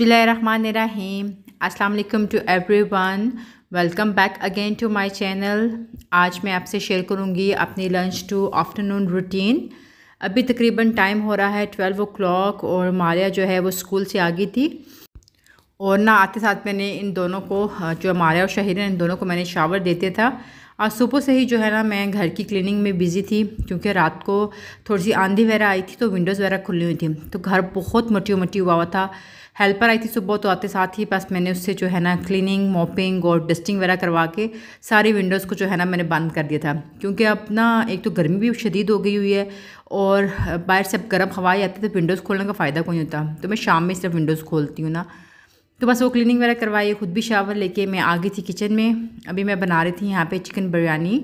बिसमीम अस्सलाम to everyone welcome back again to my channel आज मैं आपसे शेयर करूँगी अपनी लंच टू आफ्टरनून रूटीन अभी तकरीबन टाइम हो रहा है ट्वेल्व ओ और मारिया जो है वो स्कूल से आ गई थी और ना आते साथ मैंने इन दोनों को हाँ, जो मारिया और शहर इन दोनों को मैंने शावर देते था आज सुबह से ही जो है ना मैं घर की क्लीनिंग में बिज़ी थी क्योंकि रात को थोड़ी सी आंधी वगैरह आई थी तो विंडोज़ वगैरह खुली हुई थी तो घर बहुत मटियो मटी हुआ हुआ था हेल्पर आई थी सुबह तो आते साथ ही बस मैंने उससे जो है ना क्लीनिंग मॉपिंग और डस्टिंग वगैरह करवा के सारी विंडोज़ को जो है ना मैंने बंद कर दिया था क्योंकि अब ना एक तो गर्मी भी शदीद हो गई हुई है और बाहर से अब गर्म ही आती है तो विंडोज़ खोलने का फ़ायदा कोई होता तो मैं शाम में सिर्फ विंडोज़ खोलती हूँ ना तो बस वो क्लीनिंग वगैरह करवाई खुद भी शावर लेके मैं आ गई थी किचन में अभी मैं बना रही थी यहाँ पे चिकन बिरयानी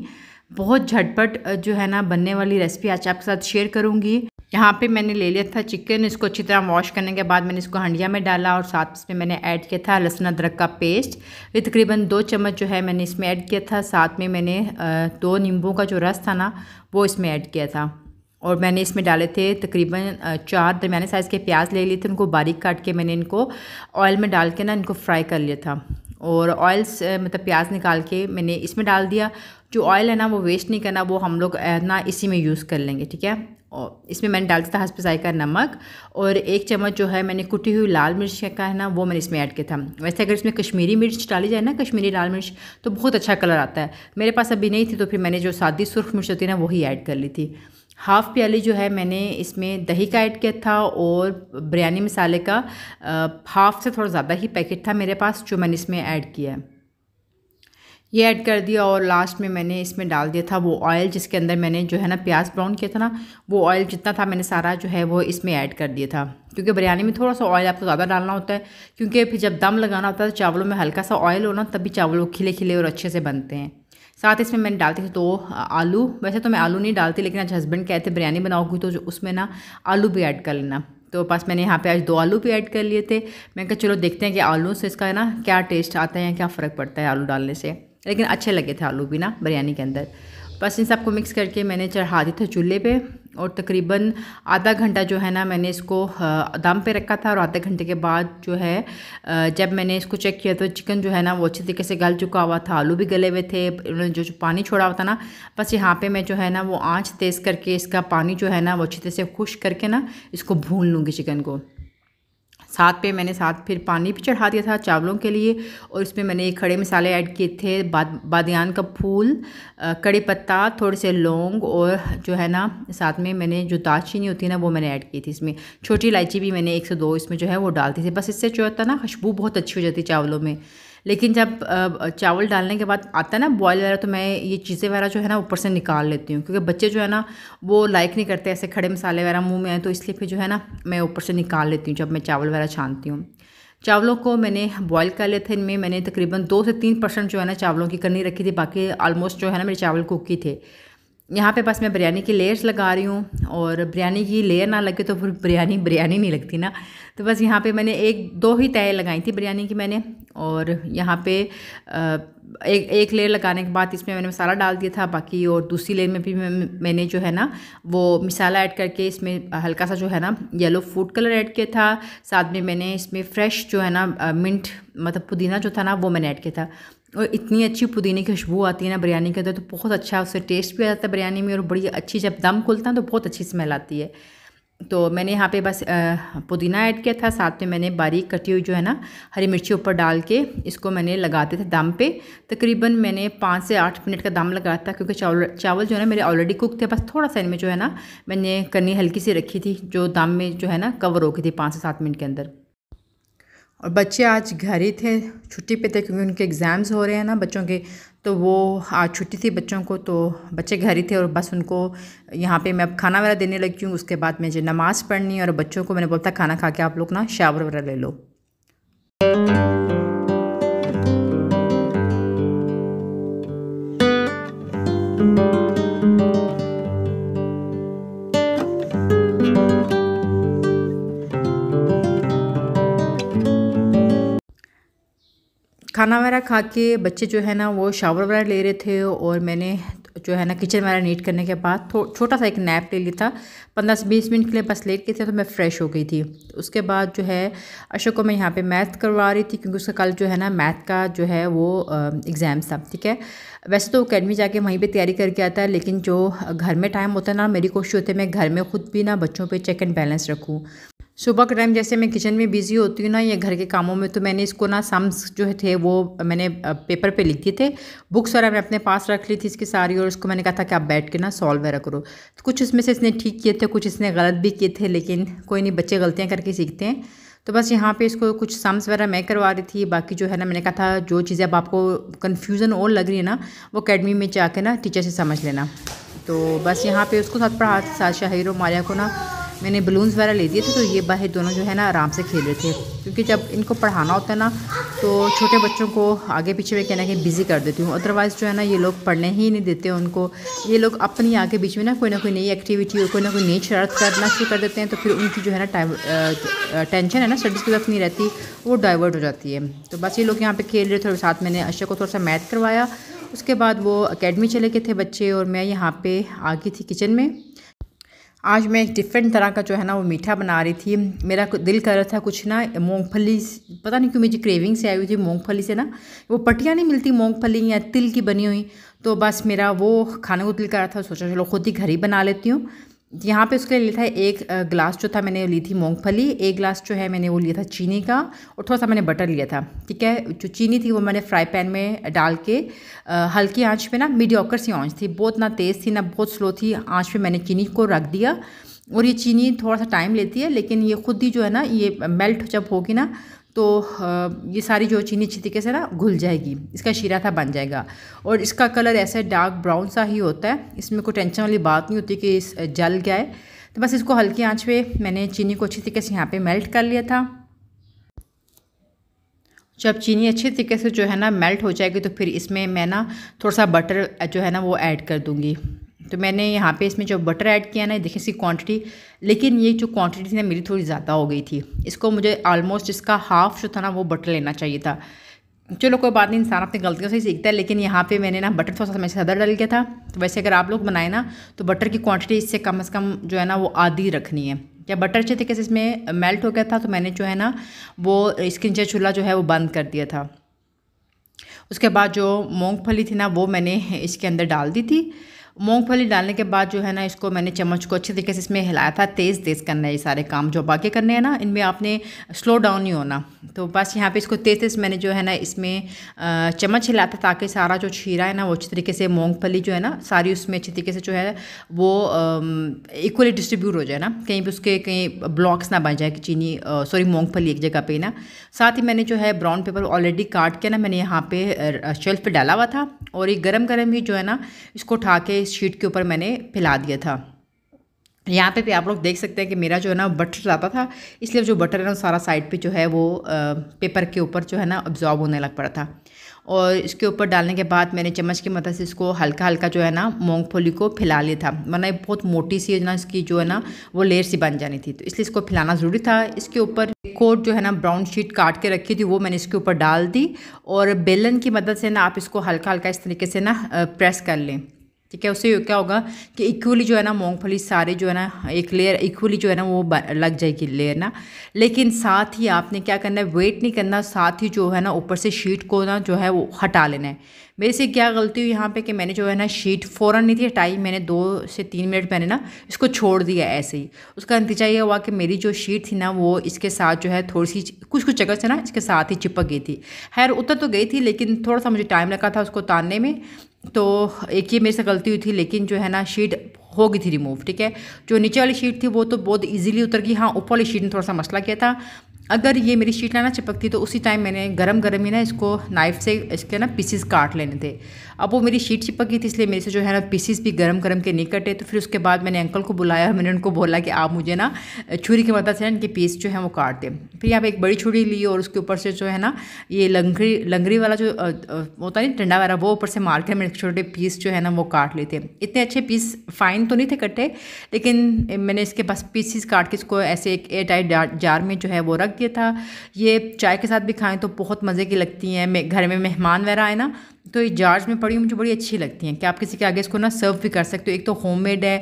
बहुत झटपट जो है ना बनने वाली रेसिपी आज आपके साथ शेयर करूँगी यहाँ पे मैंने ले लिया था चिकन इसको अच्छी तरह वॉश करने के बाद मैंने इसको हंडिया में डाला और साथ में मैंने ऐड किया था लहसुन अदरक का पेस्ट ये तकरीबन दो चम्मच जो है मैंने इसमें ऐड किया था साथ में मैंने दो नींबू का जो रस था ना वो इसमें ऐड किया था और मैंने इसमें डाले थे तकरीबन चार दरमियाने साइज़ के प्याज ले लिए थे उनको बारीक काट के मैंने इनको ऑयल में डाल के ना इनको फ्राई कर लिया था और ऑयल मतलब प्याज निकाल के मैंने इसमें डाल दिया जो ऑयल है ना वो वेस्ट नहीं करना वो हम लोग ना इसी में यूज़ कर लेंगे ठीक है और इसमें मैंने डाल दिया था हसपसाई का नमक और एक चम्मच जो है मैंने कुटी हुई लाल मिर्च का है ना वो मैंने इसमें ऐड किया था वैसे अगर इसमें कश्मीरी मिर्च डाली जाए ना कश्मीरी लाल मिर्च तो बहुत अच्छा कलर आता है मेरे पास अभी नहीं थी तो फिर मैंने जो सादी सुरख मिर्च होती है ना वही ऐड कर ली थी हाफ़ प्याली जो है मैंने इसमें दही का ऐड किया था और बिरयानी मसाले का हाफ़ से थोड़ा ज़्यादा ही पैकेट था मेरे पास जो मैंने इसमें ऐड किया है ये ऐड कर दिया और लास्ट में मैंने इसमें डाल दिया था वो ऑयल जिसके अंदर मैंने जो है ना प्याज ब्राउन किया था ना वो ऑयल जितना था मैंने सारा जो है वो इसमें ऐड कर दिया था क्योंकि बिरयानी में थोड़ा सा ऑयल आपको ज़्यादा डालना होता है क्योंकि फिर जब दम लगाना होता है तो चावलों में हल्का सा ऑयल होना तभी चावल खिले खिले और अच्छे से बनते हैं साथ इसमें मैंने डालती थी तो आलू वैसे तो मैं आलू नहीं डालती लेकिन आज हस्बैंड कहते बिरयानी बनाओगी तो उसमें ना आलू भी ऐड कर लेना तो बस मैंने यहाँ पे आज दो आलू भी ऐड कर लिए थे मैंने कहा चलो देखते हैं कि आलू से इसका ना क्या टेस्ट आता है या क्या फ़र्क पड़ता है आलू डालने से लेकिन अच्छे लगे थे आलू भी ना बिरयानी के अंदर बस इन सबको मिक्स करके मैंने चढ़ा दिए था चूल्हे पे और तकरीबन आधा घंटा जो है ना मैंने इसको दम पे रखा था और आधे घंटे के बाद जो है जब मैंने इसको चेक किया तो चिकन जो है ना वो अच्छे तरीके से गल चुका हुआ था आलू भी गले हुए थे उन्होंने जो, जो पानी छोड़ा हुआ था ना बस यहाँ पे मैं जो है ना वो आँच तेज़ करके इसका पानी जो है ना वो अच्छे तरह से खुश करके ना इसको भून लूँगी चिकन को साथ पे मैंने साथ फिर पानी भी चढ़ा दिया था चावलों के लिए और इसमें मैंने खड़े मसाले ऐड किए थे बाद बादयान का फूल कड़ी पत्ता थोड़े से लौंग और जो है ना साथ में मैंने जो दालचीनी होती है ना वो मैंने ऐड की थी इसमें छोटी इलायची भी मैंने एक से दो इसमें जो है वो डालती थी बस इससे जो होता है ना खुशबू बहुत अच्छी हो जाती है चावलों में लेकिन जब चावल डालने के बाद आता है ना बॉयल वगैरह तो मैं ये चीज़ें वगैरह जो है ना ऊपर से निकाल लेती हूँ क्योंकि बच्चे जो है ना वो लाइक नहीं करते ऐसे खड़े मसाले वगैरह मुँह में आए तो इसलिए फिर जो है ना मैं ऊपर से निकाल लेती हूँ जब मैं चावल वगैरह छानती हूँ चावलों को मैंने बॉयल कर लिए थे इनमें मैंने तकरीबन दो से तीन परसेंट जो है ना चावलों की करनी रखी थी बाकी आलमोस्ट जो है ना मेरे चावल कुक ही थे यहाँ पे बस मैं बिरयानी की लेयर्स लगा रही हूँ और बिरयानी की लेयर ना लगे तो फिर बिरयानी बिरयानी नहीं लगती ना तो बस यहाँ पे मैंने एक दो ही तय लगाई थी बिरयानी की मैंने और यहाँ पे एक एक लेयर लगाने के बाद इसमें मैंने मसाला डाल दिया था बाकी और दूसरी लेयर में भी मैंने जो है ना वो मिसाला ऐड करके इसमें हल्का सा जो है ना येलो फूड कलर ऐड किया था साथ में मैंने इसमें फ्रेश जो है ना मिंट मतलब पुदीना जो था ना वो मैंने ऐड किया था और इतनी अच्छी पुदीने की खुशबू आती है ना बिरयानी के अंदर तो बहुत अच्छा उससे टेस्ट भी आ जाता है बिरयानी में और बड़ी अच्छी जब दम खुलता है तो बहुत अच्छी स्मेल आती है तो मैंने यहाँ पे बस पुदीना ऐड किया था साथ में मैंने बारीक कटी हुई जो है ना हरी मिर्ची ऊपर डाल के इसको मैंने लगाते थे दम पे तकरीबन मैंने पाँच से आठ मिनट का दम लगाया था क्योंकि चावल चावल जो है ना मेरे ऑलरेडी कुक थे बस थोड़ा सा इनमें जो है ना मैंने करनी हल्की सी रखी थी जो दम में जो है ना कवर हो गई थी पाँच से सात मिनट के अंदर और बच्चे आज घर ही थे छुट्टी पे थे क्योंकि उनके एग्ज़ाम्स हो रहे हैं ना बच्चों के तो वो आज छुट्टी थी बच्चों को तो बच्चे घर ही थे और बस उनको यहाँ पे मैं अब खाना वगैरह देने लगी हूँ उसके बाद मुझे नमाज़ पढ़नी और बच्चों को मैंने बोलता खाना खा के आप लोग ना शावर वगैरह ले लो खाना वगैरह खा के बच्चे जो है ना वो शावर वगैरह ले रहे थे और मैंने जो है ना किचन वगैरह नीट करने के बाद छोटा सा एक नैप ले लिया था पंद्रह से बीस मिनट के लिए बस लेट के थे तो मैं फ़्रेश हो गई थी उसके बाद जो है अशोक को मैं यहाँ पे मैथ करवा रही थी क्योंकि उसका कल जो है ना मैथ का जो है वो एग्ज़ाम था ठीक है वैसे तो अकेडमी जाके वहीं पर तैयारी करके आता है लेकिन जो घर में टाइम होता है ना मेरी कोशिश होती है मैं घर में ख़ुद भी ना बच्चों पर चेक एंड बैलेंस रखूँ सुबह के टाइम जैसे मैं किचन में बिज़ी होती हूँ ना या घर के कामों में तो मैंने इसको ना सम्स जो थे वो मैंने पेपर पे लिख दिए थे बुक्स वगैरह मैंने अपने पास रख ली थी इसकी सारी और उसको मैंने कहा था कि आप बैठ के ना सॉल्व वगैरह करो तो कुछ उसमें से इसने ठीक किए थे कुछ इसने गलत भी किए थे लेकिन कोई नहीं बच्चे गलतियाँ करके सीखते हैं तो बस यहाँ पे इसको कुछ सम्स वगैरह मैं करवा रही थी बाकी जो है ना मैंने कहा था जो चीज़ें अब आपको कन्फ्यूज़न और लग रही है ना वो अकेडमी में जा ना टीचर से समझ लेना तो बस यहाँ पर उसको साथ पढ़ा साशा हीरो मारिया को ना मैंने बलून्स वगैरह ले दिए थे तो ये बाहर दोनों जो है ना आराम से खेल रहे थे क्योंकि जब इनको पढ़ाना होता है ना तो छोटे बच्चों को आगे पीछे मैं कहना कि बिज़ी कर देती हूँ अदरवाइज़ जो है ना ये लोग पढ़ने ही नहीं देते उनको ये लोग अपनी आगे बीच में ना कोई ना कोई नई एक्टिविटी और कोई ना कोई नई शरारत करना शुरू कर देते हैं तो फिर उनकी जो है ना टाइम टेंशन है ना स्टडीज़ की तरफ नहीं रहती वो डाइवर्ट हो जाती है तो बस ये लोग यहाँ पर खेल रहे थे साथ मैंने अशा को थोड़ा सा मैथ करवाया उसके बाद वो अकेडमी चले गए थे बच्चे और मैं यहाँ पे आ गई थी किचन में आज मैं एक डिफरेंट तरह का जो है ना वो मीठा बना रही थी मेरा दिल कर रहा था कुछ ना मूँगफली पता नहीं क्यों मुझे क्रेविंग से आई हुई थी मूँगफली से ना वो पटियाँ नहीं मिलती मूँगफली या तिल की बनी हुई तो बस मेरा वो खाने को दिल कर रहा था सोचा चलो खुद ही घर ही बना लेती हूँ यहाँ पे उसके लिए लिया था एक ग्लास जो था मैंने ली थी मूंगफली एक ग्लास जो है मैंने वो लिया था चीनी का और थोड़ा सा मैंने बटर लिया था ठीक है जो चीनी थी वो मैंने फ्राई पैन में डाल के हल्की आंच पे ना मीडियोकर सी आंच थी बहुत ना तेज़ थी ना बहुत स्लो थी आंच पे मैंने चीनी को रख दिया और ये चीनी थोड़ा सा टाइम लेती है लेकिन ये खुद ही जो है ना ये मेल्ट जब होगी ना तो ये सारी जो चीनी अच्छी तरीके से ना घुल जाएगी इसका शीरा था बन जाएगा और इसका कलर ऐसे डार्क ब्राउन सा ही होता है इसमें कोई टेंशन वाली बात नहीं होती कि इस जल गया है तो बस इसको हल्की आँच पे मैंने चीनी को अच्छी तरीके से यहाँ पे मेल्ट कर लिया था जब चीनी अच्छे तरीके से जो है ना मेल्ट हो जाएगी तो फिर इसमें मैं ना थोड़ा सा बटर जो है ना वो ऐड कर दूँगी तो मैंने यहाँ पे इसमें जो बटर ऐड किया ना देखिए इसकी क्वांटिटी लेकिन ये जो क्वांटिटी थी ना मेरी थोड़ी ज़्यादा हो गई थी इसको मुझे ऑलमोस्ट इसका हाफ जो था ना वो बटर लेना चाहिए था चलो कोई बात नहीं इंसान अपनी गलतियों से ही सीखता है लेकिन यहाँ पे मैंने ना बटर थोड़ा सा मैं ज़्यादा डल गया था तो वैसे अगर आप लोग बनाए ना तो बटर की क्वान्टिटी इससे कम अज़ कम जो है ना वो आधी रखनी है या बटर अच्छे तरीके से इसमें मेल्ट हो गया था तो मैंने जो है ना वो इसके नीचे चूल्हा जो है वो बंद कर दिया था उसके बाद जो मूँगफली थी ना वो मैंने इसके अंदर डाल दी थी मूँगफली डालने के बाद जो है ना इसको मैंने चम्मच को अच्छे तरीके से इसमें हिलाया था तेज़ तेज़ करना है ये सारे काम जो बाकी करने हैं ना इनमें आपने स्लो डाउन नहीं होना तो बस यहाँ पे इसको तेज़ तेज़ मैंने जो है ना इसमें चम्मच हिलाया था ताकि सारा जो छीरा है ना वो अच्छे तरीके से मूँगफली जो है ना सारी उसमें अच्छे तरीके से जो है वो इक्वली डिस्ट्रीब्यूट हो जाए ना कहीं भी उसके कहीं ब्लॉक्स ना बन जाए कि चीनी सॉरी मूँगफली एक जगह पर ना साथ ही मैंने जो है ब्राउन पेपर ऑलरेडी काट के ना मैंने यहाँ पर शेल्फ पर डाला हुआ था और ये गर्म गर्म ही जो है ना इसको उठा के इस शीट के ऊपर मैंने फैला दिया था यहाँ पे भी आप लोग देख सकते हैं कि मेरा जो है ना बटर जाता था इसलिए जो बटर है ना सारा साइड पे जो है वो पेपर के ऊपर जो है ना अब्जॉर्ब होने लग पड़ा था और इसके ऊपर डालने के बाद मैंने चम्मच की मदद से इसको हल्का हल्का जो है ना मूँगफली को फैला लिया था वरना मतलब बहुत मोटी सी ना इसकी जो है ना वो लेयर सी बन जानी थी तो इसलिए इसको फैलाना ज़रूरी था इसके ऊपर कोट जो है ना ब्राउन शीट काट के रखी थी वो मैंने इसके ऊपर डाल दी और बेलन की मदद से ना आप इसको हल्का हल्का इस तरीके से ना प्रेस कर लें ठीक है उससे क्या होगा कि इक्वली जो है ना मूँगफली सारे जो है ना एक लेयर इक्वली जो है ना वो लग जाएगी लेयर ना लेकिन साथ ही आपने क्या करना है वेट नहीं करना साथ ही जो है ना ऊपर से शीट को ना जो है वो हटा लेना है मेरे से क्या गलती हुई यहाँ पे कि मैंने जो है ना शीट फ़ौरन नहीं थी हटाई मैंने दो से तीन मिनट मैंने ना इसको छोड़ दिया ऐसे ही उसका नतीजा ये हुआ कि मेरी जो शीट थी ना वो इसके साथ जो है थोड़ी सी कुछ कुछ जगह से ना इसके साथ ही चिपक गई थी खैर उतर तो गई थी लेकिन थोड़ा सा मुझे टाइम लगा था उसको तानने में तो एक ये मेरे से गलती हुई थी लेकिन जो है ना शीट हो गई थी रिमूव ठीक है जो नीचे वाली शीट थी वो तो बहुत इजीली उतर गई हाँ ऊपर वाली शीट ने थोड़ा सा मसला किया था अगर ये मेरी शीट ना ना चिपकती तो उसी टाइम मैंने गरम गरम ही ना इसको नाइफ से इसके ना पीसीस काट लेने थे अब वो मेरी शीट चिपक गई थी इसलिए मेरे से जो है ना पीसीस भी गरम गरम के नहीं कटे तो फिर उसके बाद मैंने अंकल को बुलाया और मैंने उनको बोला कि आप मुझे ना छुरी की मदद से ना इनके पीस जो है वो काट दें फिर यहाँ पर एक बड़ी छुरी ली और उसके ऊपर से जो है ना ये लंगरी लंगरी वाला जो होता नहीं ठंडा वाला वो ऊपर से मार के मैंने छोटे पीस जो है ना वो काट लेते इतने अच्छे पीस फाइन तो नहीं थे कटे लेकिन मैंने इसके पास पीसीस काट के इसको ऐसे एक एयर टाइट जार में जो है वो रख भारतीय था ये चाय के साथ भी खाएं तो बहुत मज़े की लगती हैं घर में मेहमान वगैरह आए ना तो ये जार्ज में पड़ी मुझे बड़ी अच्छी लगती हैं कि आप किसी के आगे इसको ना सर्व भी कर सकते हो एक तो होममेड है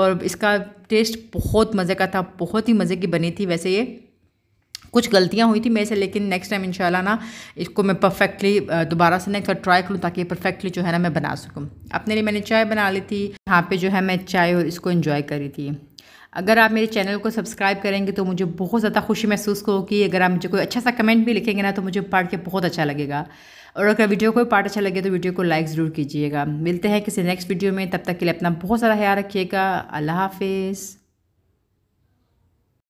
और इसका टेस्ट बहुत मज़े का था बहुत ही मज़े की बनी थी वैसे ये कुछ गलतियाँ हुई थी मेरे से लेकिन नेक्स्ट टाइम इंशाल्लाह ना इसको मैं परफेक्टली दोबारा से ना ट्राई करूँ ताकि परफेक्टली जो है ना मैं बना सकूँ अपने लिए मैंने चाय बना ली थी यहाँ पे जो है मैं चाय और इसको इन्जॉय करी थी अगर आप मेरे चैनल को सब्सक्राइब करेंगे तो मुझे बहुत ज़्यादा खुशी महसूस होगी अगर आप मुझे कोई अच्छा सा कमेंट भी लिखेंगे ना तो मुझे पढ़ के बहुत अच्छा लगेगा और अगर वीडियो कोई पार्ट अच्छा लगे तो वीडियो को लाइक ज़रूर कीजिएगा मिलते हैं किसी नेक्स्ट वीडियो में तब तक के लिए अपना बहुत सारा ख्याल रखिएगा अल्लाह हाफिज़